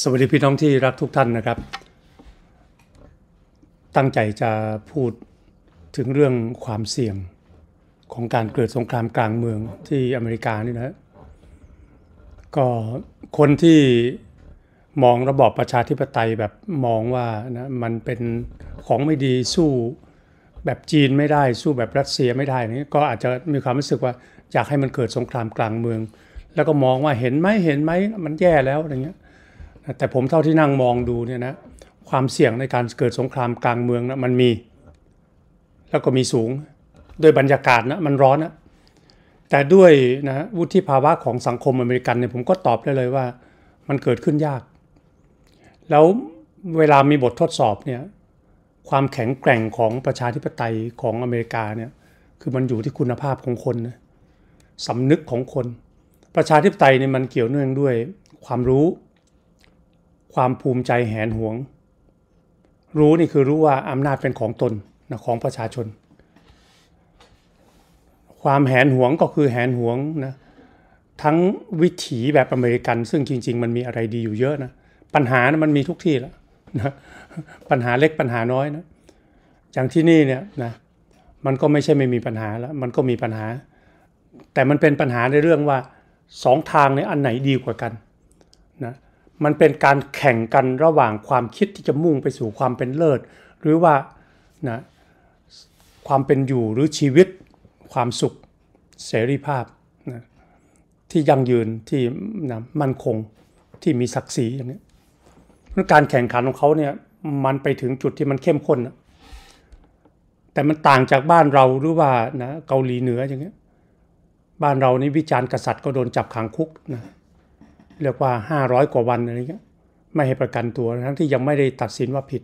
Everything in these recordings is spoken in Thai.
สวัสดีพี่น้องที่รักทุกท่านนะครับ ตั้งใจจะพูดถึงเรื่องความเสี่ยงของการเกิดสงครามกลางเมืองที่อเมริกานี่นะ ก็คนที่มองระบอบประชาธิปไตยแบบมองว่านะมันเป็นของไม่ดีสู้แบบจีนไม่ได้ สู้แบบรัสเซียไม่ได้นี่ก็อาจจะมีความรู้สึกว่า อยากให้มันเกิดสงครามกลางเมือง แล้วก็มองว่าเห็นไหมเห็นไหมมันแย่แล้วอะไรเงี้ยแต่ผมเท่าที่นั่งมองดูเนี่ยนะ ความเสี่ยงในการเกิดสงครามกลางเมืองนะมันมี แล้วก็มีสูงด้วยบรรยากาศนะมันร้อนนะแต่ด้วยนะวุฒิภาวะของสังคมอเมริกันเนี่ยผมก็ตอบได้เลยว่ามันเกิดขึ้นยาก แล้วเวลามีบททดสอบเนี่ยความแข็งแกร่งของประชาธิปไตยของอเมริกาเนี่ยคือมันอยู่ที่คุณภาพของคนนะสำนึกของคน ประชาธิปไตยเนี่ยมันเกี่ยวเนื่องด้วยความรู้ความภูมิใจแหนหวง รู้นี่คือรู้ว่าอำนาจเป็นของตนนะของประชาชน ความแหนหวงก็คือแหนหวงนะทั้งวิถีแบบอเมริกัน ซึ่งจริง ๆ มันมีอะไรดีอยู่เยอะนะปัญหานะมันมีทุกที่แล้วนะปัญหาเล็กปัญหาน้อยนะอย่างที่นี่เนี่ยนะมันก็ไม่ใช่ไม่มีปัญหาแล้วมันก็มีปัญหา แต่มันเป็นปัญหาในเรื่องว่าสองทางในอันไหนดีกว่ากันมันเป็นการแข่งกันระหว่างความคิดที่จะมุ่งไปสู่ความเป็นเลิศ หรือว่านะความเป็นอยู่หรือชีวิตความสุขเสรีภาพนะที่ยั่งยืนที่นะมั่นคงที่มีศักดิ์ศรีอย่างนี้การแข่งขันของเขาเนี่ยมันไปถึงจุดที่มันเข้มข้นนะแต่มันต่างจากบ้านเราหรือว่านะเกาหลีเหนืออย่างเงี้ยบ้านเรานี่วิจารณ์กษัตริย์ก็โดนจับขังคุกนะเรียกว่า 500 กว่าวันอะไรเงี้ยไม่ให้ประกันตัวทั้งที่ยังไม่ได้ตัดสินว่าผิด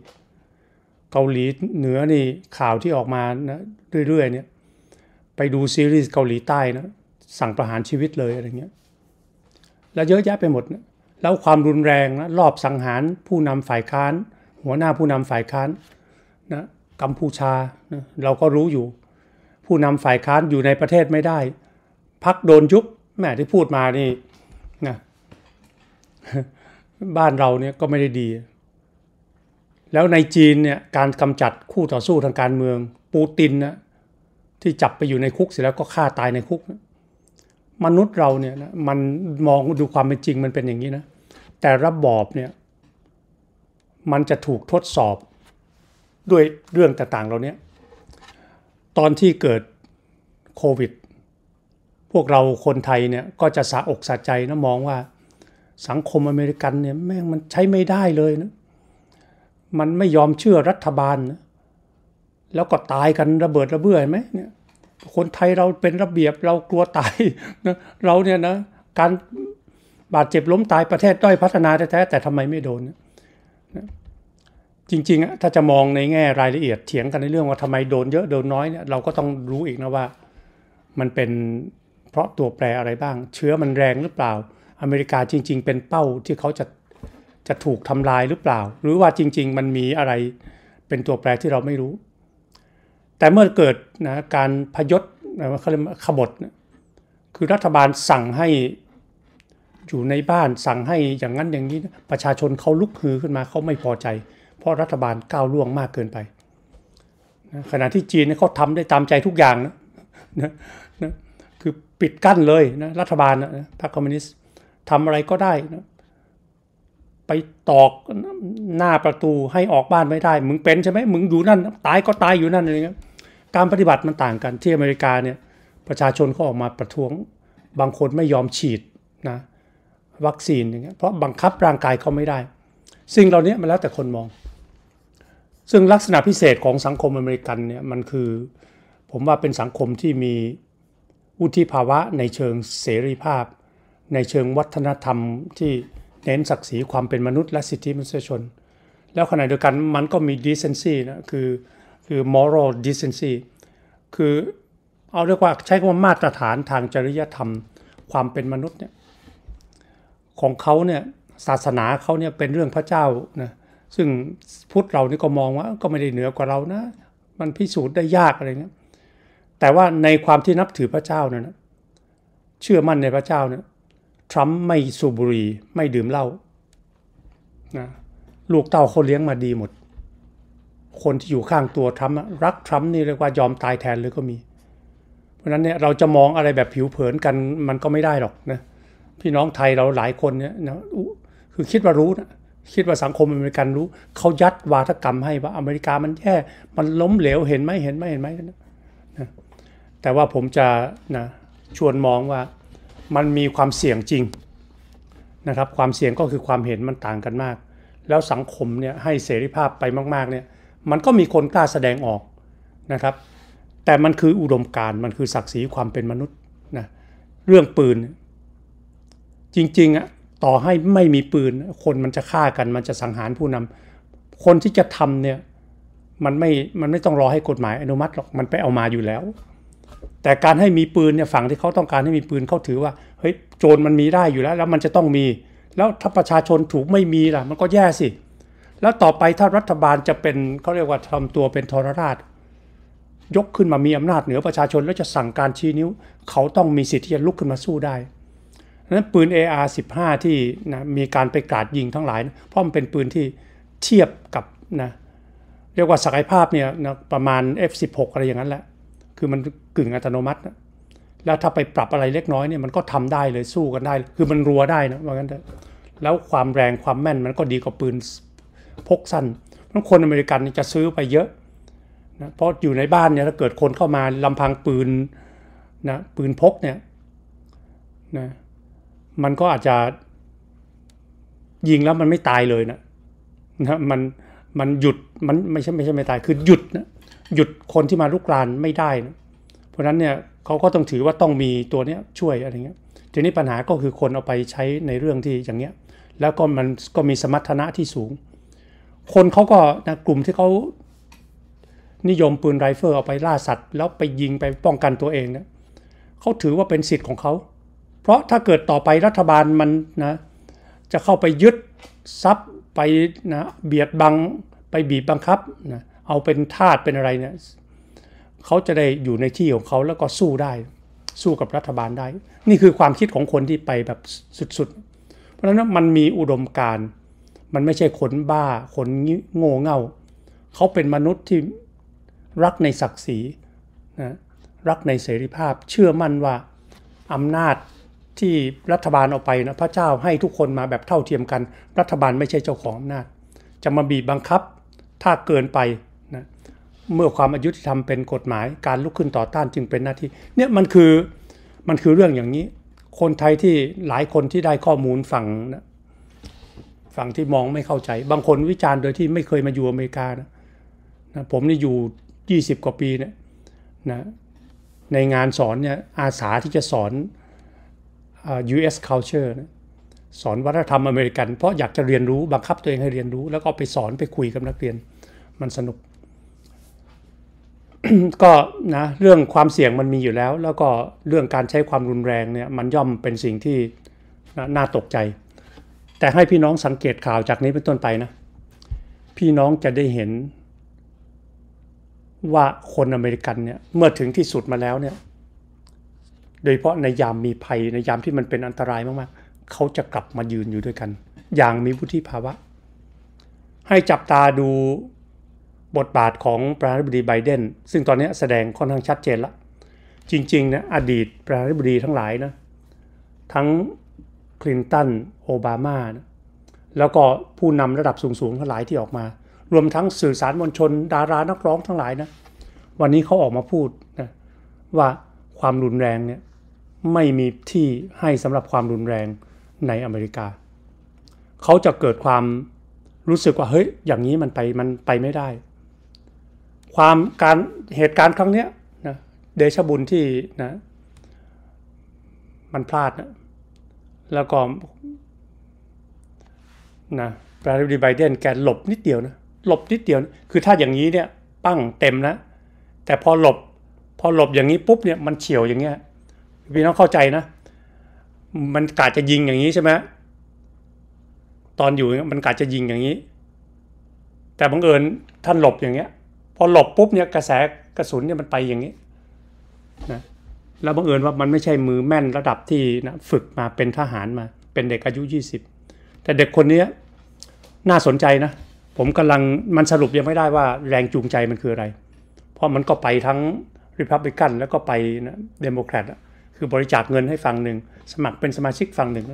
เกาหลีเหนือนี่ข่าวที่ออกมานะเรื่อยๆเนี่ยไปดูซีรีส์เกาหลีใต้นะสั่งประหารชีวิตเลยอะไรเงี้ยแล้วเยอะแยะไปหมดนะแล้วความรุนแรงนะรอบสังหารผู้นำฝ่ายค้าน หัวหน้าผู้นำฝ่ายค้านนะกัมพูชานะเราก็รู้อยู่ ผู้นำฝ่ายค้านอยู่ในประเทศไม่ได้พักโดนยุบแม่ที่พูดมานี่นะบ้านเราเนี่ยก็ไม่ได้ดี แล้วในจีนเนี่ยการกำจัดคู่ต่อสู้ทางการเมือง ปูตินนะที่จับไปอยู่ในคุกเสร็จแล้วก็ฆ่าตายในคุกมนุษย์เราเนี่ยนะมันมองดูความเป็นจริงมันเป็นอย่างนี้นะแต่ระบอบเนี่ยมันจะถูกทดสอบด้วยเรื่องต่างๆเราเนี่ยตอนที่เกิดโควิด พวกเราคนไทยเนี่ยก็จะสะอกสะใจนะมองว่าสังคมอเมริกันเนี่ยแม่งมันใช้ไม่ได้เลยนะมันไม่ยอมเชื่อรัฐบาลนะแล้วก็ตายกันระเบิดระเบ่อเห็นไหมเนี่ยคนไทยเราเป็นระเบียบเรากลัวตายนะเราเนี่ยนะ การบาดเจ็บล้มตายประเทศด้อยพัฒนาแท้แต่ทำไมไม่โดนนะจริงๆถ้าจะมองในแง่รายละเอียดเถียงกันในเรื่องว่าทำไมโดนเยอะโดนน้อยเนี่ยเราก็ต้องรู้อีกนะว่ามันเป็นเพราะตัวแปรอะไรบ้าง เชื้อมันแรงหรือเปล่าอเมริกาจริงๆเป็นเป้าที่เขาจะจะถูกทำลายหรือเปล่า หรือว่าจริงๆมันมีอะไรเป็นตัวแปรที่เราไม่รู้ แต่เมื่อเกิดนะการพยศเขาเรียกขบฏคือรัฐบาลสั่งให้อยู่ในบ้าน สั่งให้อย่างนั้นอย่างนี้ประชาชนเขาลุกฮือขึ้นมาเขาไม่พอใจ เพราะรัฐบาลก้าวล่วงมากเกินไป ขณะที่จีนเขาทำได้ตามใจทุกอย่างนะนะนะคือปิดกั้นเลยนะรัฐบาลนะพรรคคอมมิวนิสต์ทำอะไรก็ได้นะไปตอกหน้าประตูให้ออกบ้านไม่ได้ มึงเป็นใช่ไหมมึงอยู่นั่น ตายก็ตายอยู่นั่นอะไรเงี้ยการปฏิบัติมันต่างกัน ที่อเมริกาเนี่ยประชาชนเขาออกมาประท้วงบางคนไม่ยอมฉีดนะวัคซีนอย่างเงี้ยเพราะบังคับร่างกายเขาไม่ได้สิ่งเหล่านี้มันแล้วแต่คนมอง ซึ่งลักษณะพิเศษของสังคมอเมริกันเนี่ยมันคือ ผมว่าเป็นสังคมที่มีวุฒิภาวะในเชิงเสรีภาพในเชิงวัฒนธรรมที่เน้นศักดิ์ศรีความเป็นมนุษย์และสิทธิมนุษยชน แล้วขณะเดียวกันมันก็มี decency นะ คือคือ moral decency คือเอาเรียกว่าใช้คำว่ามาตรฐานทางจริยธรรมความเป็นมนุษย์เนี่ยของเขาเนี่ยศาสนาเขาเนี่ยเป็นเรื่องพระเจ้านะ ซึ่งพุทธเรานี่ก็มองว่าก็ไม่ได้เหนือกว่าเรานะ มันพิสูจน์ได้ยากอะไรเงี้ย แต่ว่าในความที่นับถือพระเจ้านั่นะเชื่อมั่นในพระเจ้าเนี่ยทรัมป์ไม่สูบบุหรี่ไม่ดื่มเหล้านะลูกเต้าเขาเลี้ยงมาดีหมด คนที่อยู่ข้างตัว ทรัมป์รักทรัมป์นี่เรียกว่ายอมตายแทนเลยก็มี เพราะนั้นเนี่ยเราจะมองอะไรแบบผิวเผินกัน มันก็ไม่ได้หรอกนะพี่น้องไทยเราหลายคนเนี่ยนะคือคิดว่ารู้นะคิดว่าสังคมอเมริกันรู้ เขายัดวาทกรรมให้ว่าอเมริกามันแย่มันล้มเหลวเห็นไหมเห็นไหมเห็นไหมนะแต่ว่าผมจะนะชวนมองว่ามันมีความเสี่ยงจริงนะครับ ความเสี่ยงก็คือความเห็นมันต่างกันมาก แล้วสังคมเนี่ยให้เสรีภาพไปมากๆเนี่ยมันก็มีคนกล้าแสดงออกนะครับ แต่มันคืออุดมการมันคือศักดิ์ศรีความเป็นมนุษย์นะเรื่องปืน จริงๆอะต่อให้ไม่มีปืน คนมันจะฆ่ากัน มันจะสังหารผู้นำ คนที่จะทำเนี่ยมันไม่มันไม่ต้องรอให้กฎหมายอนุมัติหรอกมันไปเอามาอยู่แล้วแต่การให้มีปืนเนี่ยฝั่งที่เขาต้องการให้มีปืนเขาถือว่าเฮ้ยโจรมันมีได้อยู่แล้วแล้วมันจะต้องมี แล้วถ้าประชาชนถูกไม่มีล่ะ มันก็แย่สิ แล้วต่อไปถ้ารัฐบาลจะเป็นเขาเรียกว่าทำตัวเป็นทรราช ยกขึ้นมามีอำนาจเหนือประชาชนแล้วจะสั่งการชี้นิ้ว เขาต้องมีสิทธิ์ที่จะลุกขึ้นมาสู้ได้นั้นปืน AR15 ที่นะมีการไปกราดยิงทั้งหลายนะเพราะมันเป็นปืนที่เทียบกับนะเรียกว่าศักยภาพเนี่ยนะประมาณ F16 อะไรอย่างนั้นแหละคือมันกึ่งอัตโนมัตินะแล้วถ้าไปปรับอะไรเล็กน้อยเนี่ยมันก็ทำได้เลยสู้กันได้ คือมันรัวได้นะว่างั้นเถอะแล้วความแรงความแม่นมันก็ดีกว่าปืนพกสั้นทั้าคนอเมริกันจะซื้อไปเยอะนะ เพราะอยู่ในบ้านเนี่ยถ้าเกิดคนเข้ามาลำพังปืนนะปืนพกเนี่ยนะมันก็อาจจะยิงแล้วมันไม่ตายเลยนะนะมันมันหยุดมันไม่ใช่ไม่ใช่ไม่ตายคือหยุดนะหยุดคนที่มาลุกรานไม่ได้นะเพราะนั้นเนี่ยเขาก็ต้องถือว่าต้องมีตัวเนี้ยช่วยอะไรเงี้ย ทีนี้ปัญหาก็คือคนเอาไปใช้ในเรื่องที่อย่างเนี้ย แล้วก็มันก็มีสมรรถนะที่สูง คนเขาก็นะกลุ่มที่เขานิยมปืนไรเฟิลเอาไปล่าสัตว์ แล้วไปยิงไปป้องกันตัวเองเนะี่ยเขาถือว่าเป็นสิทธิ์ของเขา เพราะถ้าเกิดต่อไปรัฐบาลมันนะจะเข้าไปยึด ทรัพย์ไปนะเบียดบังไปบีบบังคับนะเอาเป็นทาสเป็นอะไรเนี่ยเขาจะได้อยู่ในที่ของเขาแล้วก็สู้ได้ สู้กับรัฐบาลได้ นี่คือความคิดของคนที่ไปแบบสุดๆ เพราะฉะนั้นมันมีอุดมการณ์ มันไม่ใช่คนบ้าคนโง่เง่าเขาเป็นมนุษย์ที่รักในศักดิ์ศรีนะรักในเสรีภาพเชื่อมั่นว่าอำนาจที่รัฐบาลเอาไปนะพระเจ้าให้ทุกคนมาแบบเท่าเทียมกัน รัฐบาลไม่ใช่เจ้าของอำนาจ จะมาบีบบังคับถ้าเกินไปเมื่อความอายุที่ทำเป็นกฎหมาย การลุกขึ้นต่อต้านจึงเป็นหน้าที่เนี่ยมันคือ มันคือเรื่องอย่างนี้ คนไทยที่หลายคนที่ได้ข้อมูลฝั่งฝั่งที่มองไม่เข้าใจ บางคนวิจารณ์โดยที่ไม่เคยมาอยู่อเมริกานะนะผมนี่อยู่ 20 กว่าปีเนี่ยนะ ในงานสอนเนี่ยอาสาที่จะสอน U.S. culture นะ สอนวัฒนธรรมอเมริกันเพราะอยากจะเรียนรู้บังคับตัวเองให้เรียนรู้ แล้วก็ไปสอนไปคุยกับนักเรียนมันสนุกก็นะเรื่องความเสี่ยงมันมีอยู่แล้ว แล้วก็เรื่องการใช้ความรุนแรงเนี่ยมันย่อมเป็นสิ่งที่น่าตกใจ แต่ให้พี่น้องสังเกตข่าวจากนี้เป็นต้นไปนะ พี่น้องจะได้เห็นว่าคนอเมริกันเนี่ยเมื่อถึงที่สุดมาแล้วเนี่ยโดยเฉพาะในยามมีภัย ในยามที่มันเป็นอันตรายมากๆเขาจะกลับมายืนอยู่ด้วยกัน อย่างมีวุฒิภาวะ ให้จับตาดูบทบาทของประธานาธิบดีไบเดนซึ่งตอนนี้แสดงค่อนข้างชัดเจนละจริงๆนะอดีตประธานาธิบดีทั้งหลายนะทั้งคลินตันโอบามานะแล้วก็ผู้นำระดับสูงๆทั้งหลายที่ออกมา รวมทั้งสื่อสารมวลชนดารานักร้องทั้งหลายนะวันนี้เขาออกมาพูดนะว่าความรุนแรงเนี่ยไม่มีที่ให้สำหรับความรุนแรงในอเมริกา เขาจะเกิดความรู้สึกว่าเฮ้ยอย่างนี้มันไปมันไปไม่ได้ความการเหตุการณ์ครั้งเนี้ยนะเดชบุญที่นะมันพลาดนะแล้วก็นะประธานาธิบดีไบเดนแกหลบนิดเดียวนะหลบนิดเดียวนะคือถ้าอย่างนี้เนี่ยปั้งเต็มนะ แต่พอหลบพอหลบอย่างนี้ปุ๊บเนี่ยมันเฉียวอย่างเงี้ยพี่น้องเข้าใจนะ มันกาจะยิงอย่างนี้ใช่ไหมตอนอยู่มันกาจะยิงอย่างนี้ แต่บังเอิญท่านหลบอย่างเงี้ยพอหลบปุ๊บเนี่ยกระแสกระสุนเนี่ยมันไปอย่างนี้นะแล้วบังเอิญว่ามันไม่ใช่มือแม่นระดับที่นะฝึกมาเป็นทหารมา เป็นเด็กอายุ 20 แต่เด็กคนนี้น่าสนใจนะ ผมกำลังมันสรุปยังไม่ได้ว่าแรงจูงใจมันคืออะไร เพราะมันก็ไปทั้งริพับลิกันแล้วก็ไปนะเดโมแครตคือบริจาคเงินให้ฝั่งหนึ่ง สมัครเป็นสมาชิกฝั่งหนึ่ง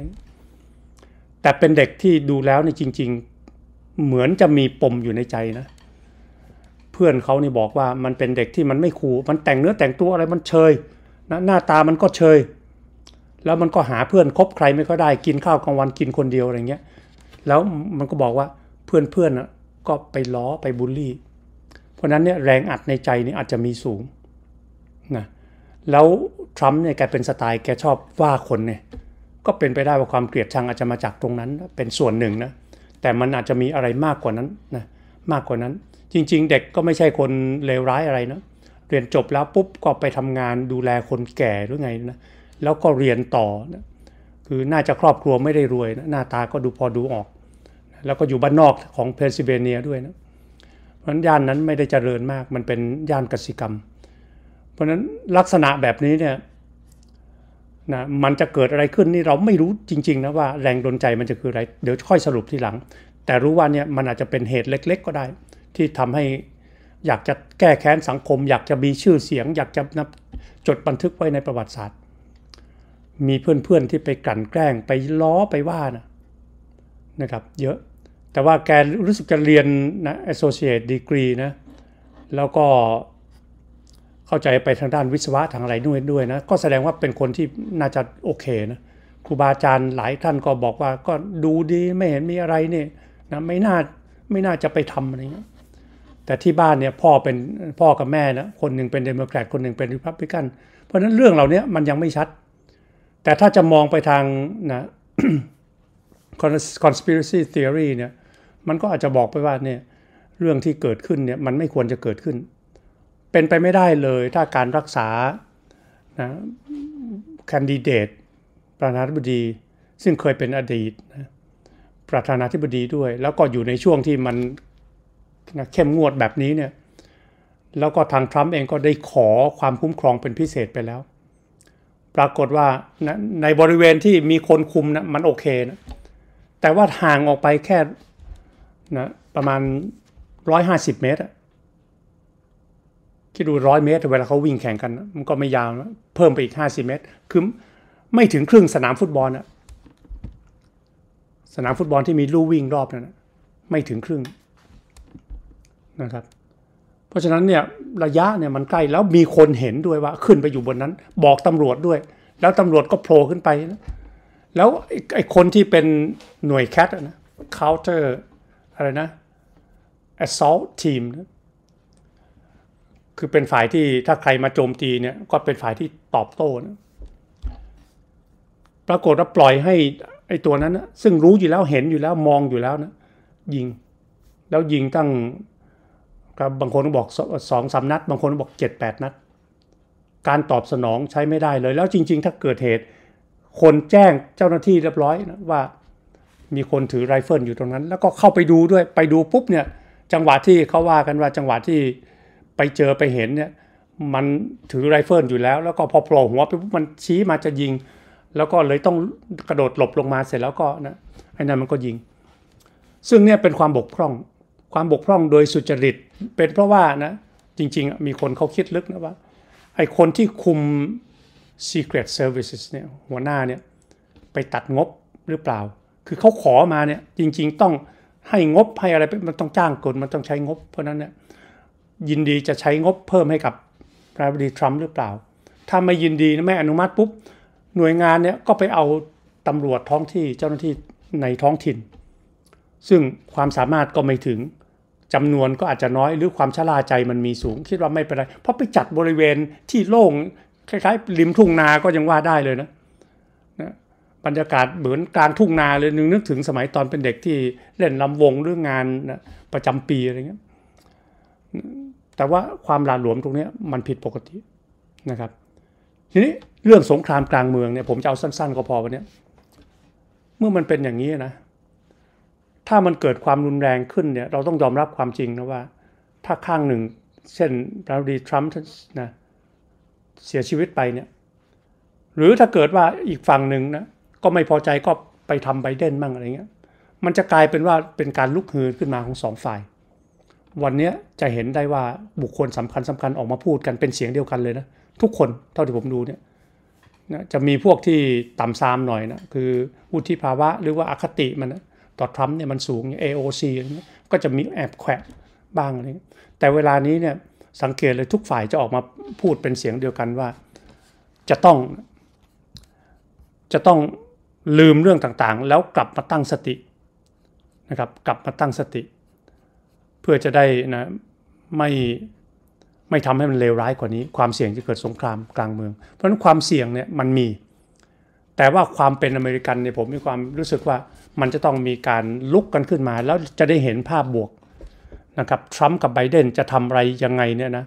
แต่เป็นเด็กที่ดูแล้วในจริง ๆเหมือนจะมีปมอยู่ในใจนะเพื่อนเขานี่บอกว่ามันเป็นเด็กที่มันไม่คูมันแต่งเนื้อแต่งตัวอะไรมันเชยนะหน้าตามันก็เชยแล้วมันก็หาเพื่อนคบใครไม่ค่อยได้กินข้าวกลางวันกินคนเดียวอะไรเงี้ยแล้วมันก็บอกว่าเพื่อนเพื่อนก็ไปล้อไปบูลลี่ เพราะนั้นเนี่ยแรงอัดในใจนี่อาจจะมีสูงนะแล้วทรัมป์เนี่ยแกเป็นสไตล์แกชอบว่าคนเนี่ยก็เป็นไปได้ว่าความเกลียดชังอาจจะมาจากตรงนั้นเป็นส่วนหนึ่งนะแต่มันอาจจะมีอะไรมากกว่านั้นนะมากกว่านั้นจริง ๆ เด็กก็ไม่ใช่คนเลวร้ายอะไรนะ เรียนจบแล้วปุ๊บก็ไปทำงานดูแลคนแก่หรือไงนะแล้วก็เรียนต่อนะคือน่าจะครอบครัวไม่ได้รวยนะหน้าตาก็ดูพอดูออก แล้วก็อยู่บ้านนอกของเพนซิลเวเนียด้วยนะ เพราะนั้นย่านนั้นไม่ได้เจริญมาก มันเป็นย่านกสิกรรม เพราะนั้นลักษณะแบบนี้เนี่ยนะ มันจะเกิดอะไรขึ้นนี่เราไม่รู้จริงๆนะว่าแรงดลใจมันจะคืออะไร เดี๋ยวค่อยสรุปทีหลัง แต่รู้ว่าเนี่ยมันอาจจะเป็นเหตุเล็ก ๆก็ได้ที่ทำให้อยากจะแก้แค้นสังคม อยากจะมีชื่อเสียง อยากจะนับจดบันทึกไว้ในประวัติศาสตร์ มีเพื่อนๆที่ไปกลั่นแกล้งไปล้อไปว่านะนะครับ เยอะแต่ว่าแกรู้สึกจะเรียนนะ associate degree นะแล้วก็ เข้าใจไปทางด้านวิศวะทางอะไรด้วยด้วยนะ ก็แสดงว่าเป็นคนที่น่าจะโอเคนะ ครูบาอาจารย์หลายท่านก็บอกว่าก็ดูดี ไม่เห็นมีอะไรนี่นะไม่น่าไม่น่าจะไปทำอะไรเงี้ยแต่ที่บ้านเนี่ยพ่อเป็นพ่อกับแม่นะคนหนึ่งเป็นเดโมแครตคนหนึ่งเป็นริพับลิกันเพราะฉะนั้นเรื่องเหล่านี้มันยังไม่ชัด แต่ถ้าจะมองไปทางนะ conspiracy theory เนี่ยมันก็อาจจะบอกไปว่าเนี่ยเรื่องที่เกิดขึ้นเนี่ยมันไม่ควรจะเกิดขึ้น เป็นไปไม่ได้เลยถ้าการรักษานะคนดิเดตประธานาธิบดีซึ่งเคยเป็นอดีตนะประธานาธิบดีด้วย แล้วก็อยู่ในช่วงที่มันเข้มงวดแบบนี้เนี่ย แล้วก็ทางทรัมป์เองก็ได้ขอความคุ้มครองเป็นพิเศษไปแล้ว ปรากฏว่าในบริเวณที่มีคนคุมนะมันโอเคนะแต่ว่าห่างออกไปแค่นะประมาณ 150 เมตรคิดดูร้อยเมตรเวลาเขาวิ่งแข่งกัน มันก็ไม่ยาวนะเพิ่มไปอีก 50 เมตร คือไม่ถึงครึ่งสนามฟุตบอลนะสนามฟุตบอลที่มีลู่วิ่งรอบนั้นไม่ถึงครึ่งนะครับเพราะฉะนั้นเนี่ยระยะเนี่ยมันใกล้ แล้วมีคนเห็นด้วยว่าขึ้นไปอยู่บนนั้น บอกตำรวจด้วย แล้วตำรวจก็โผล่ขึ้นไปแล้วไอ้คนที่เป็นหน่วยแคทนะ counter อะไรนะ assault team นะคือเป็นฝ่ายที่ถ้าใครมาโจมตีเนี่ยก็เป็นฝ่ายที่ตอบโต้นะปรากฏว่าปล่อยให้ ไอ้ตัวนั้นนะซึ่งรู้อยู่แล้วเห็นอยู่แล้วมองอยู่แล้วนะยิง แล้วยิงตั้งครับบางคนบอกสองสามนัด บางคนบอกเจปดนัดการตอบสนองใช้ไม่ได้เลยแล้วจริงๆ ถ้าเกิดเหตุ คนแจ้งเจ้าหน้าที่เรียบร้อยนะว่ามีคนถือไรเฟิลอยู่ตรงนั้น แล้วก็เข้าไปดูด้วยไปดูปุ๊บเนี่ยจังหวะที่เขาว่ากันว่าจังหวะที่ไปเจอไปเห็นเนี่ยมันถือไรเฟิลอยู่แล้ว แล้วก็พอโผล่หัวไปปุ๊บมันชี้มาจะยิง แล้วก็เลยต้องกระโดดหลบลงมาเสร็จแล้วก็นะไอ้นั่นมันก็ยิง ซึ่งเนี่ยเป็นความบกพร่องความบกพร่องโดยสุจริตเป็นเพราะว่านะ จริงๆ มีคนเขาคิดลึกนะว่า ไอคนที่คุม Secret Services เนี่ยหัวหน้าเนี่ยไปตัดงบหรือเปล่า คือเขาขอมาเนี่ยจริง ๆต้องให้งบ ให้อะไรมันต้องจ้างคนมันต้องใช้งบ เพราะนั้นเนี่ยยินดีจะใช้งบเพิ่มให้กับประธานาธิบดีทรัมป์หรือเปล่า ถ้าไม่ยินดีไม่อนุมัติปุ๊บ หน่วยงานเนี่ยก็ไปเอาตำรวจท้องที่เจ้าหน้าที่ในท้องถิ่น ซึ่งความสามารถก็ไม่ถึงจำนวนก็อาจจะน้อยหรือความชราใจมันมีสูงคิดว่าไม่เป็นไร เพราะไปจัดบริเวณที่โล่ง คล้ายๆริมทุ่งนาก็ยังว่าได้เลยนะนะบรรยากาศเหมือนกลางทุ่งนาเลย นึกนึกถึงสมัยตอนเป็นเด็กที่เล่นลำวงหรืองานนะประจำปีอะไรเงี้ยแต่ว่าความหลาหลวมตรงนี้มันผิดปกตินะครับ ทีนี้เรื่องสงครามกลางเมืองเนี่ยผมจะเอาสั้น ๆ ก็พอวันนี้เมื่อมันเป็นอย่างนี้นะถ้ามันเกิดความรุนแรงขึ้นเนี่ยเราต้องยอมรับความจริงนะว่า ถ้าข้างหนึ่งเช่นประธานดีทรัมป์นะเสียชีวิตไปเนี่ยหรือถ้าเกิดว่าอีกฝั่งหนึ่งนะก็ไม่พอใจก็ไปทำไบเดนบ้างอะไรเงี้ยมันจะกลายเป็นว่าเป็นการลุกฮือขึ้นมาของสองฝ่าย วันนี้จะเห็นได้ว่าบุคคลสำคัญสำคัญออกมาพูดกันเป็นเสียงเดียวกันเลยนะทุกคนเท่าที่ผมดูเนี่ยนะจะมีพวกที่ต่ำซามหน่อยนะคือวุฒิภาวะหรือว่าอาคติมันนะต่อทรัมป์เนี่ยมันสูง AOC ก็จะมีแอบแขวบ้างอะไรแต่เวลานี้เนี่ยสังเกตเลยทุกฝ่ายจะออกมาพูดเป็นเสียงเดียวกันว่าจะต้อง จะต้องลืมเรื่องต่างๆแล้วกลับมาตั้งสตินะครับกลับมาตั้งสติ เพื่อจะได้นะไม่ ไม่ทำให้มันเลวร้ายกว่านี้ ความเสี่ยงจะเกิดสงครามกลางเมือง เพราะฉะนั้นความเสี่ยงเนี่ยมันมี แต่ว่าความเป็นอเมริกันเนี่ยผมมีความรู้สึกว่ามันจะต้องมีการลุกกันขึ้นมา แล้วจะได้เห็นภาพบวก นะครับ ทรัมป์กับไบเดน จะทำอะไรยังไงเนี่ยนะ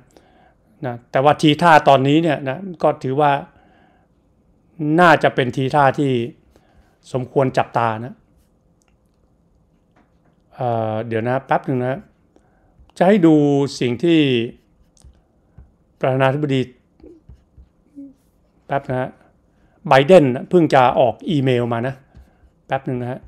นะแต่ว่าทีท่าตอนนี้เนี่ยนะก็ถือว่าน่าจะเป็นทีท่าที่สมควรจับตานะเเดี๋ยวนะ แป๊บหนึ่งนะจะให้ดูสิ่งที่ประธานาธิบดีแป๊บนะฮะไบเดนเพิ่งจะออกอีเมลมานะ แป๊บหนึ่งนะฮะ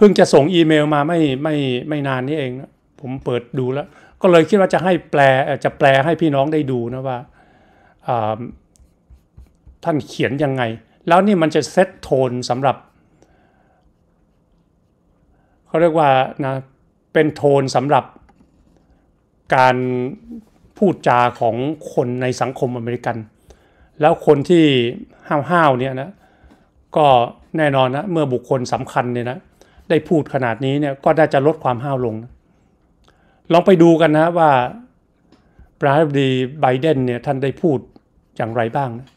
พิ่งจะส่งอีเมลมาไม่ไม่ไม่นานนี้เอง ผมเปิดดูแล้ว ก็เลยคิดว่าจะให้แปลจะแปลให้พี่น้องได้ดูนะว่าท่านเขียนยังไง แล้วนี่มันจะเซตโทนสำหรับเขาเรียกว่านะเป็นโทนสำหรับการพูดจาของคนในสังคมอเมริกัน แล้วคนที่ห้าวๆเนี่ยนะก็แน่นอนนะเมื่อบุคคลสำคัญเนี่ยนะได้พูดขนาดนี้เนี่ยก็ได้จะลดความห้าวลง ลองไปดูกันนะว่าประธานาธิบดีไบเดนเนี่ยท่านได้พูดอย่างไรบ้างนะ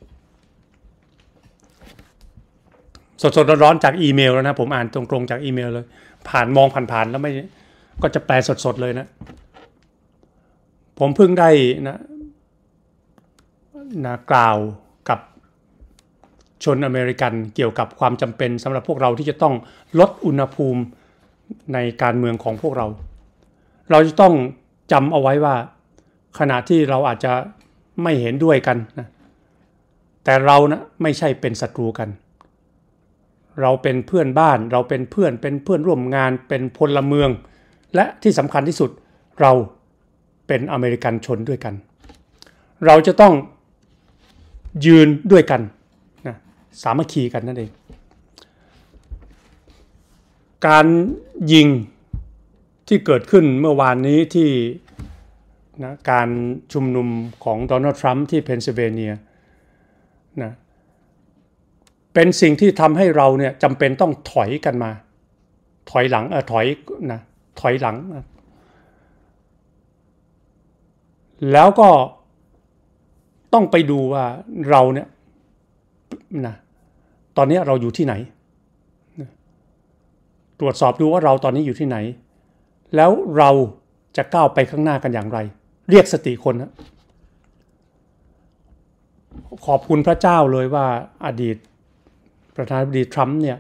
สดๆ ร้อนๆจากอีเมลแล้วนะผมอ่านตรงๆจากอีเมลเลย ผ่านมองผ่านๆ แล้วไม่ ก็จะแปลสดๆ เลยนะ ผมเพิ่งได้นะนะกล่าวชนอเมริกันเกี่ยวกับความจำเป็นสำหรับพวกเราที่จะต้องลดอุณหภูมิในการเมืองของพวกเรา เราจะต้องจำเอาไว้ว่า ขณะที่เราอาจจะไม่เห็นด้วยกันนะ แต่เรานะไม่ใช่เป็นศัตรูกัน เราเป็นเพื่อนบ้าน เราเป็นเพื่อน เป็นเพื่อนร่วมงาน เป็นพลเมือง และที่สำคัญที่สุดเราเป็นอเมริกันชนด้วยกัน เราจะต้องยืนด้วยกันสามัคคีกันนั่นเอง การยิงที่เกิดขึ้นเมื่อวานนี้ที่นะการชุมนุมของโดนัลด์ทรัมป์ที่เพนซิลเวเนียนะเป็นสิ่งที่ทำให้เราเนี่ยจำเป็นต้องถอยกันมา ถอยหลังเออถอยนะถอยหลัง แล้วก็ต้องไปดูว่าเราเนี่ยนะตอนนี้เราอยู่ที่ไหน ตรวจสอบดูว่าเราตอนนี้อยู่ที่ไหน แล้วเราจะก้าวไปข้างหน้ากันอย่างไร เรียกสติคนนะขอบคุณพระเจ้าเลยว่าอดีตประธานาธิบดีทรัมป์เนี่ย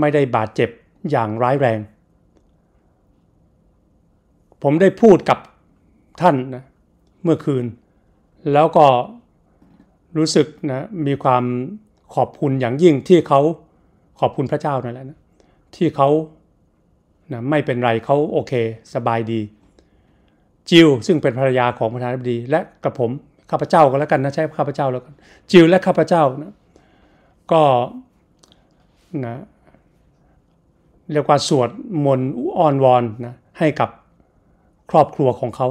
ไม่ได้บาดเจ็บอย่างร้ายแรง ผมได้พูดกับท่านนะเมื่อคืน แล้วก็รู้สึกนะมีความขอบคุณอย่างยิ่งที่เขาขอบคุณพระเจ้านั่นแหละนะที่เขานะไม่เป็นไรเขาโอเค สบายดี จิวซึ่งเป็นภรรยาของประธานาธิบดี และกับผม ข้าพเจ้าก็แล้วกันนะ ใช้ข้าพเจ้าแล้วกัน จิวและข้าพเจ้านะก็นะเรียกว่าสวดมนต์อ้อนวอนนะให้กับครอบครัวของเขา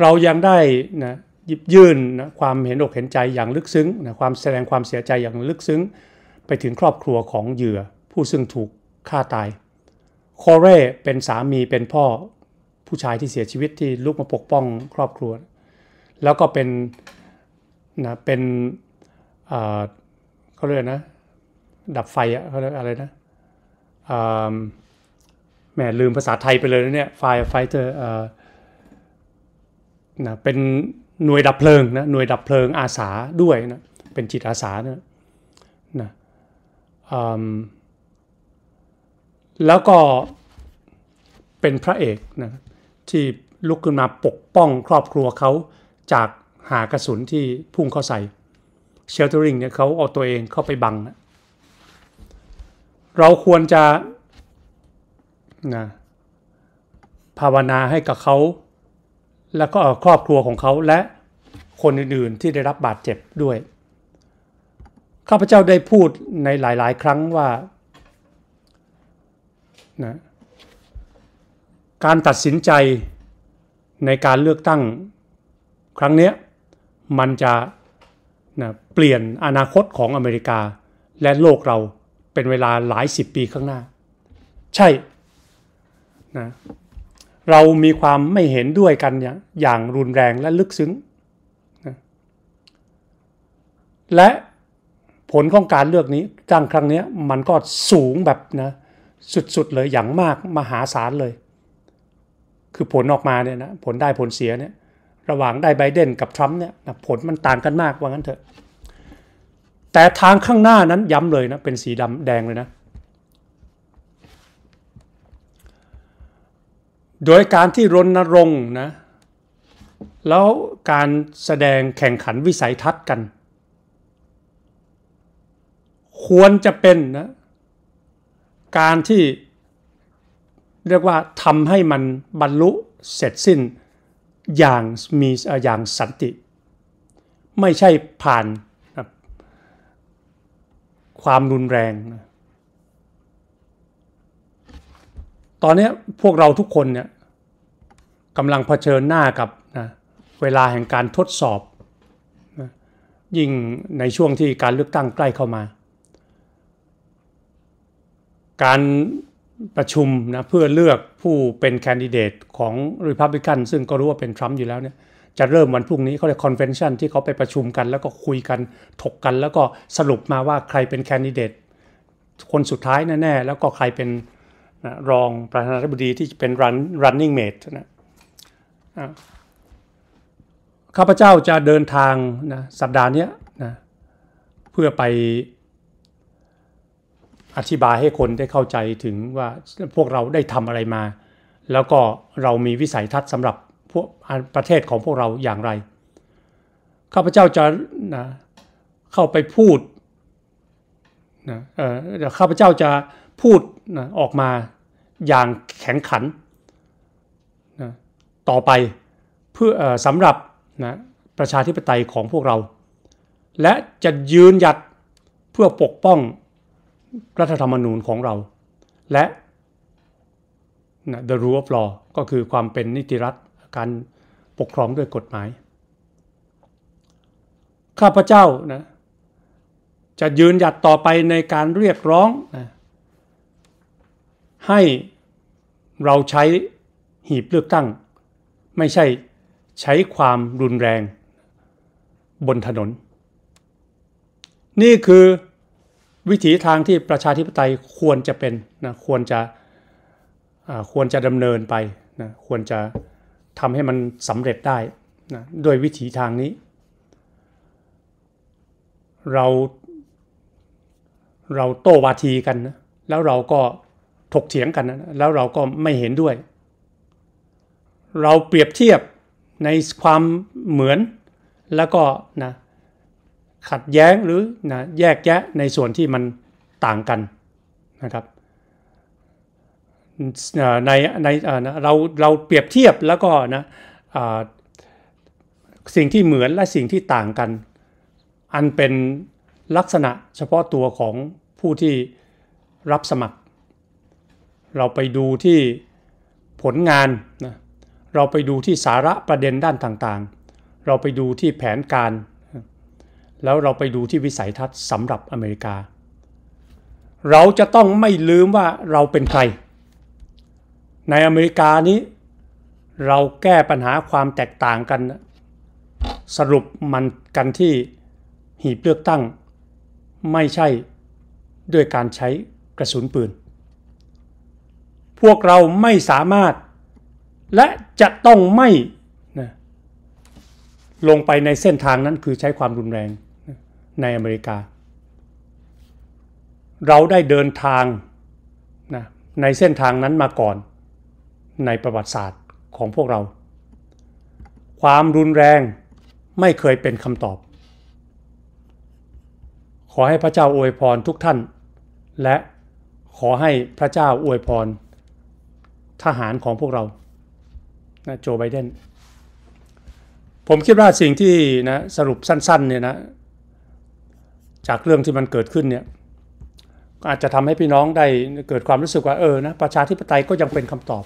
เรายังได้นะหยิบยื่นนะความเห็นอกเห็นใจอย่างลึกซึ้งนะความแสดงความเสียใจอย่างลึกซึ้ง ไปถึงครอบครัวของเหยื่อผู้ซึ่งถูกฆ่าตายคอเร่เป็นสามีเป็นพ่อผู้ชายที่เสียชีวิตที่ลุกมาปกป้องครอบครัว แล้วก็เป็นนะเป็นเขาเรียกนะดับไฟอะเขาเรียกอะไรนะแหมลืมภาษาไทยไปเลยนะเนี่ยไฟไฟเตอร์นะเป็นหน่วยดับเพลิงนะหน่วยดับเพลิงอาสาด้วยนะเป็นจิตอาสานะนะแล้วก็เป็นพระเอกนะที่ลุกขึ้นมาปกป้องครอบครัวเขาจากหากระสุนที่พุ่งเข้าใส่เชลเตอริงเนี่ยเขาเอาตัวเองเข้าไปบังนะเราควรจะนะภาวนาให้กับเขาและก็ครอบครัวของเขาและคนอื่นๆที่ได้รับบาดเจ็บด้วย ข้าพเจ้าได้พูดในหลายๆ ครั้งว่านะการตัดสินใจในการเลือกตั้งครั้งนี้ มันจะนะเปลี่ยนอนาคตของอเมริกา และโลกเราเป็นเวลาหลายสิบปีข้างหน้า ใช่นะเรามีความไม่เห็นด้วยกัน อย่างรุนแรงและลึกซึ้ง และผลของการเลือกนี้จ้างครั้งนี้มันก็สูงแบบนะสุดๆเลยอย่างมากมหาศาลเลย คือผลออกมาเนี่ยนะผลได้ผลเสียเนี่ยระหว่างได้ไบเดนกับทรัมป์เนี่ยนะผลมันต่างกันมากว่างั้นเถอะ แต่ทางข้างหน้านั้นย้ำเลยนะเป็นสีดำแดงเลยนะโดยการที่รณรงค์นะแล้วการแสดงแข่งขันวิสัยทัศน์กัน ควรจะเป็นนะการที่เรียกว่าทำให้มันบรรลุเสร็จสิ้นอย่างมีอย่างสันติ ไม่ใช่ผ่านความรุนแรงนะตอนนี้พวกเราทุกคนเนี่ยกำลังเผชิญหน้ากับนะเวลาแห่งการทดสอบนะยิ่งในช่วงที่การเลือกตั้งใกล้เข้ามา การประชุมนะเพื่อเลือกผู้เป็นแคนดิเดตของริพับลิกันซึ่งก็รู้ว่าเป็นทรัมป์อยู่แล้วเนี่ยจะเริ่มวันพรุ่งนี้เขาเรียกคอนเวนชันที่เขาไปประชุมกัน แล้วก็คุยกันถกกันแล้วก็สรุปมาว่าใครเป็นแคนดิเดต คนสุดท้ายแน่ ๆ แล้วก็ใครเป็นนะรองประธานาธิบดีที่เป็น run running mate นะนะข้าพเจ้าจะเดินทางนะสัปดาห์นี้นะเพื่อไปอธิบายให้คนได้เข้าใจถึงว่า พวกเราได้ทำอะไรมา แล้วก็เรามีวิสัยทัศน์สำหรับพวกประเทศของพวกเราอย่างไร ข้าพเจ้าจะนะเข้าไปพูดนะข้าพเจ้าจะพูดนะออกมาอย่างแข็งขันนะต่อไปเพื่อสำหรับนะประชาธิปไตยของพวกเรา และจะยืนหยัดเพื่อปกป้องรัฐธรรมนูญของเรา และนะ the rule of law ก็คือความเป็นนิติรัฐ การปกครองด้วยกฎหมาย ข้าพเจ้านะจะยืนหยัดต่อไปในการเรียกร้องนะให้เราใช้หีบเลือกตั้ง ไม่ใช่ใช้ความรุนแรงบนถนน นี่คือวิถีทางที่ประชาธิปไตยควรจะเป็นนะควรจะควรจะดำเนินไปนะควรจะทำให้มันสำเร็จได้นะด้วยวิถีทางนี้ เราเราโต้วาทีกันนะแล้วเราก็ถกเถียงกันแล้วเราก็ไม่เห็นด้วย เราเปรียบเทียบในความเหมือนแล้วก็นะขัดแย้งหรือนะแยกแยะในส่วนที่มันต่างกันนะครับในในเราเราเปรียบเทียบแล้วก็นะสิ่งที่เหมือนและสิ่งที่ต่างกัน อันเป็นลักษณะเฉพาะตัวของผู้ที่รับสมัครเราไปดูที่ผลงานนะ เราไปดูที่สาระประเด็นด้านต่างๆ เราไปดูที่แผนการ แล้วเราไปดูที่วิสัยทัศน์สำหรับอเมริกา เราจะต้องไม่ลืมว่าเราเป็นใคร ในอเมริกานี้ เราแก้ปัญหาความแตกต่างกัน สรุปมันกันที่หีบเลือกตั้ง ไม่ใช่ด้วยการใช้กระสุนปืนพวกเราไม่สามารถและจะต้องไม่นะลงไปในเส้นทางนั้นคือใช้ความรุนแรงในอเมริกา เราได้เดินทางนะในเส้นทางนั้นมาก่อนในประวัติศาสตร์ของพวกเรา ความรุนแรงไม่เคยเป็นคำตอบ ขอให้พระเจ้าอวยพรทุกท่าน และขอให้พระเจ้าอวยพรทหารของพวกเรานะโจไบเดนผมคิดว่าสิ่งที่นะสรุปสั้นๆเนี่ยนะจากเรื่องที่มันเกิดขึ้นเนี่ยอาจจะทำให้พี่น้องได้เกิดความรู้สึกว่าเออนะประชาธิปไตยก็ยังเป็นคำตอบ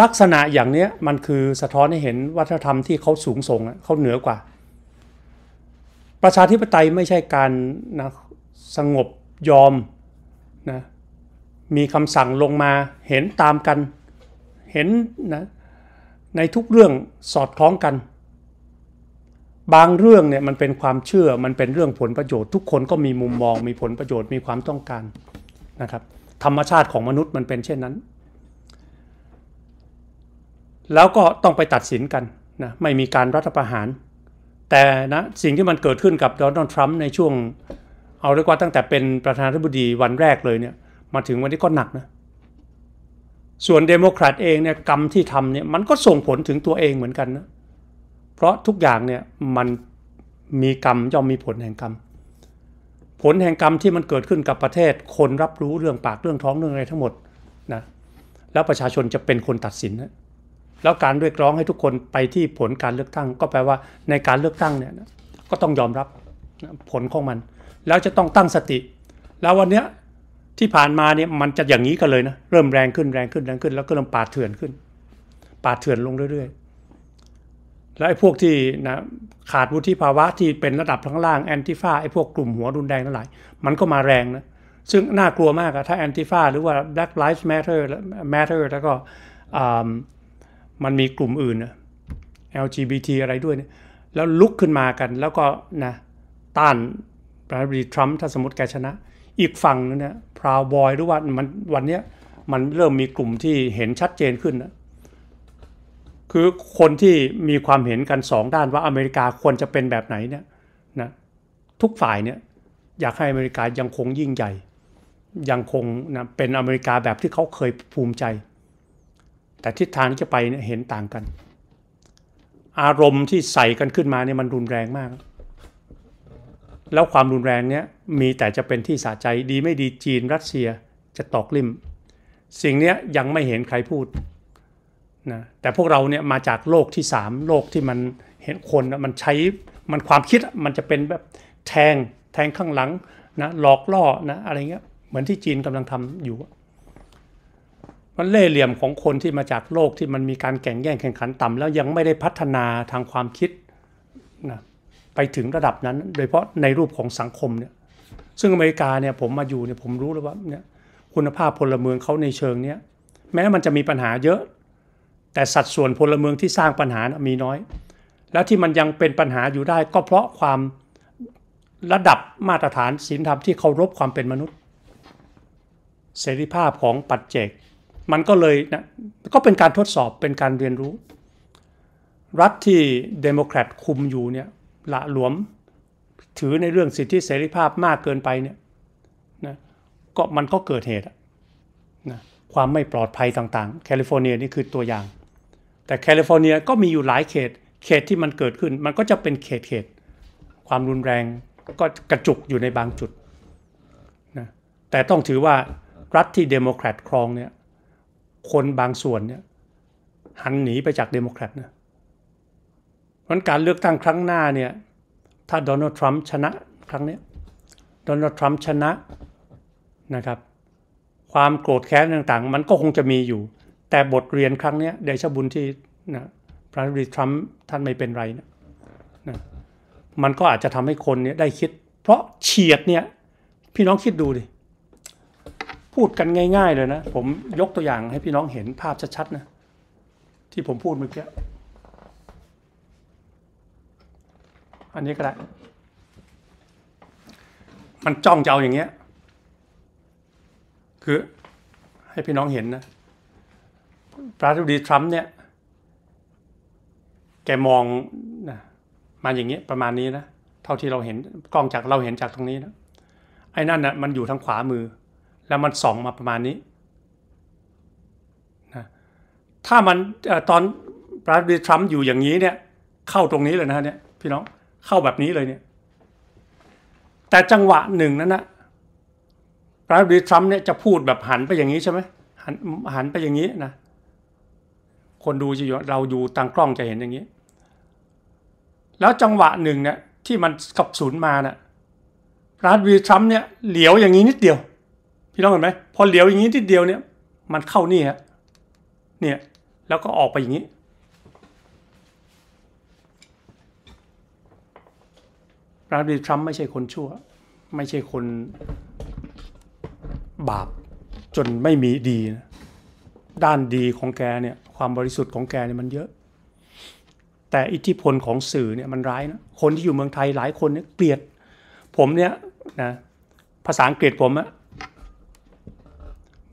ลักษณะอย่างเนี้ยมันคือสะท้อนให้เห็นวัฒนธรรมที่เขาสูงส่งเขาเหนือกว่า ประชาธิปไตยไม่ใช่การนะสงบยอมนะมีคำสั่งลงมาเห็นตามกันเห็นนะในทุกเรื่องสอดคล้องกัน บางเรื่องเนี่ยมันเป็นความเชื่อมันเป็นเรื่องผลประโยชน์ทุกคนก็มีมุมมองมีผลประโยชน์มีความต้องการนะครับธรรมชาติของมนุษย์มันเป็นเช่นนั้น แล้วก็ต้องไปตัดสินกันนะไม่มีการรัฐประหาร แต่นะสิ่งที่มันเกิดขึ้นกับโดนัลด์ทรัมป์ในช่วงเอาเรียกว่าตั้งแต่เป็นประธานาธิบดีวันแรกเลยเนี่ยมาถึงวันนี้ก็หนักนะส่วนเดโมแครตเองเนี่ยกรรมที่ทำเนี่ยมันก็ส่งผลถึงตัวเองเหมือนกันนะเพราะทุกอย่างเนี่ยมันมีกรรมย่อมมีผลแห่งกรรม ผลแห่งกรรมที่มันเกิดขึ้นกับประเทศคนรับรู้เรื่องปากเรื่องท้องเรื่องอะไรทั้งหมดนะแล้วประชาชนจะเป็นคนตัดสินนะแล้วการเรียกร้องให้ทุกคนไปที่ผลการเลือกตั้ง ก็แปลว่าในการเลือกตั้งเนี่ยก็ต้องยอมรับผลของมัน แล้วจะต้องตั้งสติ แล้ววันเนี้ยที่ผ่านมาเนี่ยมันจะอย่างนี้กันเลยนะ เริ่มแรงขึ้นแรงขึ้นแรงขึ้น แล้วก็เริ่มปาดเถื่อนขึ้น ปาดเถื่อนลงเรื่อย ๆ แล้วไอ้พวกที่นะขาดวุฒิภาวะที่เป็นระดับข้างล่างแอนติฟาไอ้พวกกลุ่มหัวรุนแรงทั้งหลาย มันก็มาแรงนะ ซึ่งน่ากลัวมากอะถ้าแอนติฟาหรือว่า Black Lives Matter Matter แล้วก็มันมีกลุ่มอื่นนะ LGBT อะไรด้วยนะแล้วลุกขึ้นมากันแล้วก็นะต้านประธานาธิบดีทรัมป์ถ้าสมมติแกชนะอีกฝั่งนะพราวบอยหรือว่ามันวันนี้มันเริ่มมีกลุ่มที่เห็นชัดเจนขึ้นนะคือคนที่มีความเห็นกันสองด้านว่าอเมริกาควรจะเป็นแบบไหนเนี่ยนะทุกฝ่ายเนี่ยอยากให้อเมริกายังคงยิ่งใหญ่ยังคงนะเป็นอเมริกาแบบที่เขาเคยภูมิใจ แต่ทิศทางที่จะไปเนี่ยเห็นต่างกัน อารมณ์ที่ใส่กันขึ้นมาเนี่ยมันรุนแรงมากแล้วความรุนแรงเนี้ยมีแต่จะเป็นที่สะใจดีไม่ดีจีนรัสเซียจะตอกลิ่ม สิ่งเนี้ยยังไม่เห็นใครพูดนะแต่พวกเราเนี่ยมาจากโลกที่ 3 โลกที่มันเห็นคนมันใช้มันความคิดมันจะเป็นแบบแทงแทงข้างหลังนะหลอกล่อนะ อะไรเงี้ยเหมือนที่จีนกำลังทำอยู่มันเล่เหลี่ยมของคนที่มาจากโลกที่มันมีการแข่งแย่งแข่งขันต่ำ แล้วยังไม่ได้พัฒนาทางความคิดนะไปถึงระดับนั้นโดยเฉพาะในรูปของสังคมเนี่ย ซึ่งอเมริกาเนี่ยผมมาอยู่เนี่ยผมรู้แล้วว่าเนี่ยคุณภาพพลเมืองเขาในเชิงเนี้ยแม้มันจะมีปัญหาเยอะ แต่สัดส่วนพลเมืองที่สร้างปัญหานะมีน้อย แล้วที่มันยังเป็นปัญหาอยู่ได้ ก็เพราะความระดับมาตรฐานศีลธรรมที่เคารพความเป็นมนุษย์เสรีภาพของปัจเจก มันก็เลยนะก็เป็นการทดสอบเป็นการเรียนรู้รัฐที่เดโมแครตคุมอยู่เนี่ยหละหลวมถือในเรื่องสิทธิเสรีภาพมากเกินไปเนี่ยนะก็มันก็เกิดเหตุนะความไม่ปลอดภัยต่างๆแคลิฟอร์เนียนี่คือตัวอย่าง แต่แคลิฟอร์เนียก็มีอยู่หลายเขต เขตที่มันเกิดขึ้นมันก็จะเป็นเขตเขตความรุนแรงก็กระจุกอยู่ในบางจุดนะแต่ต้องถือว่ารัฐที่เดโมแครตครองเนี่ยคนบางส่วนเนี่ยหันหนีไปจากเดโมแครตนะเพราะการเลือกตั้งครั้งหน้าเนี่ยถ้าโดนัลด์ทรัมป์ชนะครั้งนี้โดนัลด์ทรัมป์ชนะนะครับ ความโกรธแค้นต่างๆ มันก็คงจะมีอยู่ แต่บทเรียนครั้งนี้เดชบุญที่นะประธานาธิบดีทรัมป์ท่านไม่เป็นไรนะนะมันก็อาจจะทำให้คนเนี่ยได้คิด เพราะเฉียดเนี่ย พี่น้องคิดดูดิ พูดกันง่ายๆเลยนะ ผมยกตัวอย่างให้พี่น้องเห็นภาพชัดๆนะที่ผมพูดเมื่อกี้อันนี้ก็ได้ มันจ้องจะเอาอย่างเงี้ย คือให้พี่น้องเห็นนะ ประธานาธิบดีทรัมป์เนี่ย แกมองนะมาอย่างเงี้ยประมาณนี้นะ เท่าที่เราเห็น กล้องจากเราเห็นจากตรงนี้นะ ไอ้นั่นนะมันอยู่ทางขวามือ แล้วมันส่องมาประมาณนี้ นะ ถ้ามันตอนประธานาธิบดีทรัมป์อยู่อย่างนี้เนี่ย เข้าตรงนี้เลยนะเนี่ยพี่น้องเข้าแบบนี้เลยเนี่ย แต่จังหวะหนึ่งนั้นนะประธานาธิบดีทรัมป์เนี่ยจะพูดแบบหันไปอย่างนี้ใช่ไหมหันหันไปอย่างนี้นะ คนดูจะอยู่เราอยู่ต่างกล้องจะเห็นอย่างนี้ แล้วจังหวะหนึ่งเนี่ยที่มันกับศูนย์มานะ่ะระธานาีทรัมป์เนี่ยเหลียวอย่างนี้นิดเดียว พี่ต้องเห็นไหมพอเหลียวอย่างนี้นิดเดียวเนี่ย มันเข้านี่ฮะ เนี่ย แล้วก็ออกไปอย่างนี้ปราาิทรัมป์ไม่ใช่คนชั่ว ไม่ใช่คนบาปจนไม่มีดีนะด้านดีของแกเนี่ยความบริสุทธิ์ของแกเนี่ยมันเยอะ แต่อิทธิพลของสื่อเนี่ยมันร้ายนะคนที่อยู่เมืองไทยหลายคนเนี่ยเกลียดผมเนี่ยนะภาษาอังกฤษผมอะ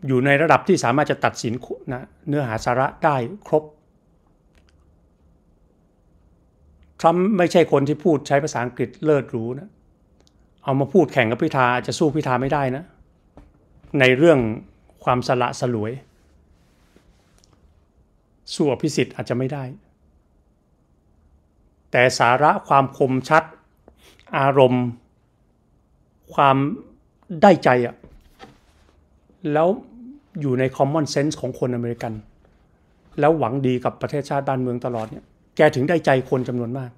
อยู่ในระดับที่สามารถจะตัดสินนะเนื้อหาสาระได้ครบทรัมป์ไม่ใช่คนที่พูดใช้ภาษาอังกฤษเลิศรู้นะ เอามาพูดแข่งกับพิธาจะสู้พิธาไม่ได้นะ ในเรื่องความสละสลวยสู้อภิสิทธิ์อาจจะไม่ได้ แต่สาระความคมชัดอารมณ์ ความได้ใจอะแล้วอยู่ในคอมมอนเซนส์ของคนอเมริกัน แล้วหวังดีกับประเทศชาติบ้านเมืองตลอดเนี่ยแกถึงได้ใจคนจำนวนมาก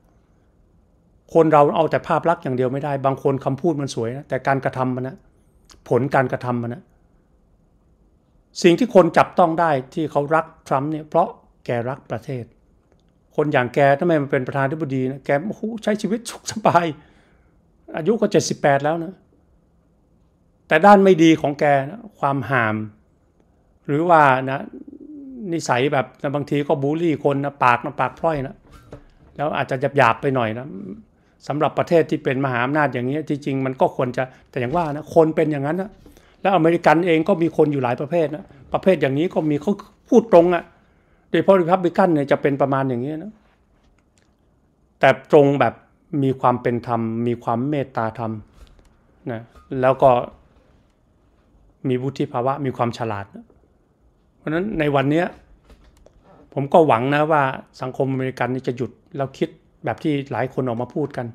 คนเราเอาแต่ภาพลักษณ์อย่างเดียวไม่ได้ บางคนคำพูดมันสวยนะ แต่การกระทำมันนะ ผลการกระทำมันนะ สิ่งที่คนจับต้องได้ที่เขารักทรัมป์เนี่ย เพราะแกรักประเทศ คนอย่างแกทำไมมันเป็นประธานธิบดีนะ แกโ้ใช้ชีวิตสุขสบาย อายุก็เจ็ดสิบแปดแล้วนะ แต่ด้านไม่ดีของแกนะ ความหาม หรือว่านะนิสัยแบบบางทีก็บูลลี่คนนะปากนะปากพร่อยนะแล้วอาจจะหยาบๆไปหน่อยนะสำหรับประเทศที่เป็นมหาอำนาจอย่างนี้จริงๆมันก็ควรจะแต่อย่างว่านะคนเป็นอย่างนั้นนะแล้วอเมริกันเองก็มีคนอยู่หลายประเภทนะประเภทอย่างนี้ก็มีเขาพูดตรงอะ่ะโดยเฉพาะริพับบิกันเนี่ยจะเป็นประมาณอย่างนี้นะแต่ตรงแบบมีความเป็นธรรม มีความเมตตาธรรมนะแล้วก็มีวุฒิภาวะมีความฉลาดนะราะฉะนั้นในวันนี้ผมก็หวังนะว่าสังคมอเมริกันนี่จะหยุดแล้วคิดแบบที่หลายคนออกมาพูดกัน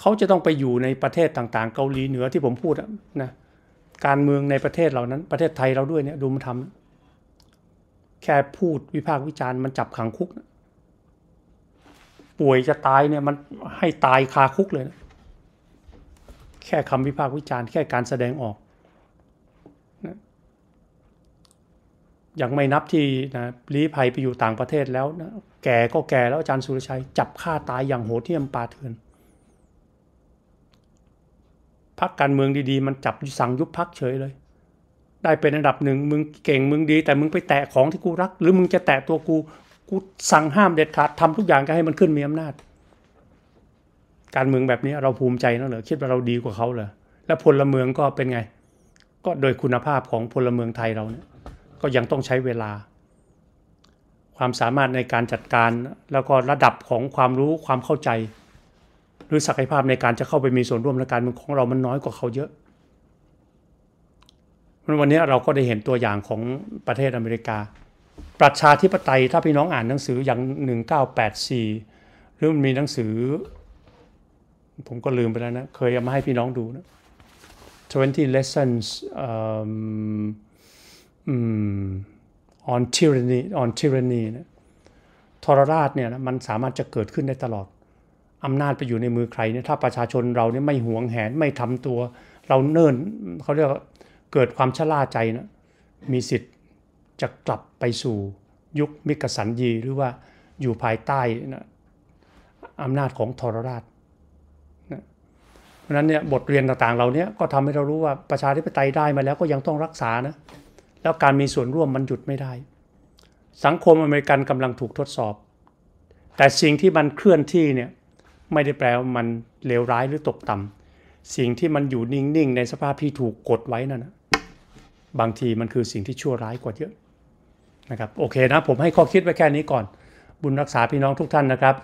เขาจะต้องไปอยู่ในประเทศต่างๆเกาหลีเหนือที่ผมพูดนะการเมืองในประเทศเหล่านั้น ประเทศไทยเราด้วยเนี่ยดูมันทำแค่พูดวิพากษ์วิจารณ์มันจับขังคุก ป่วยจะตายเนี่ยมันให้ตายคาคุกเลยนะแค่คำวิพากษ์วิจารณ์แค่การแสดงออกยังไม่นับที่นะลี้ภัยไปอยู่ต่างประเทศแล้วนะแก่ก็แก่แล้วอาจารย์สุรชัย จับฆ่าตายอย่างโหดเที่ยมปาเทือน พักการเมืองดีๆ มันจับสั่งยุบพักเฉยเลย ได้เป็นอันดับหนึ่งมึงเก่งมึงดี แต่มึงไปแตะของที่กูรัก หรือมึงจะแตะตัวกูกูสั่งห้ามเด็ดขาดทำทุกอย่างก็ให้มันขึ้นมีอำนาจ การเมืองแบบนี้เราภูมิใจนะเหรอคิดว่าเราดีกว่าเขาเหรอและพลเมืองก็เป็นไง ก็โดยคุณภาพของพลเมืองไทยเราเนี่ยก็ยังต้องใช้เวลา ความสามารถในการจัดการ แล้วก็ระดับของความรู้ความเข้าใจ หรือศักยภาพในการจะเข้าไปมีส่วนร่วมในการเมืองของเรามันน้อยกว่าเขาเยอะวันนี้เราก็ได้เห็นตัวอย่างของประเทศอเมริกา ประชาธิปไตยถ้าพี่น้องอ่านหนังสืออย่าง 1984หรือมันมีหนังสือ ผมก็ลืมไปแล้วนะเคยเอามาให้พี่น้องดูนะ20 lessons um, on tyranny on tyranny เนี่ยทรราชเนี่ยมันสามารถจะเกิดขึ้นได้ตลอด อำนาจไปอยู่ในมือใครเนี่ยถ้าประชาชนเราเนี่ยไม่หวงแหนไม่ทำตัวเราเนิ่นเขาเรียกว่าเกิดความชะล่าใจนะมีสิทธิ์จะกลับไปสู่ยุคมิกสันยี หรือว่าอยู่ภายใต้นะอำนาจของทรราชนะเพราะนั้นเนี่ยบทเรียนต่าง ๆ เราเนี่ยก็ทำให้เรารู้ว่าประชาธิปไตยได้มาแล้วก็ยังต้องรักษานะแล้วการมีส่วนร่วมมันหยุดไม่ได้ สังคมอเมริกันกำลังถูกทดสอบ แต่สิ่งที่มันเคลื่อนที่เนี่ยไม่ได้แปลว่ามันเลวร้ายหรือตกต่ำสิ่งที่มันอยู่นิ่งๆ ในสภาพที่ถูกกดไว้นั่นนะบางทีมันคือสิ่งที่ชั่วร้ายกว่าเยอะนะครับโอเคนะผมให้ข้อคิดไว้แค่นี้ก่อน บุญรักษาพี่น้องทุกท่านนะครับ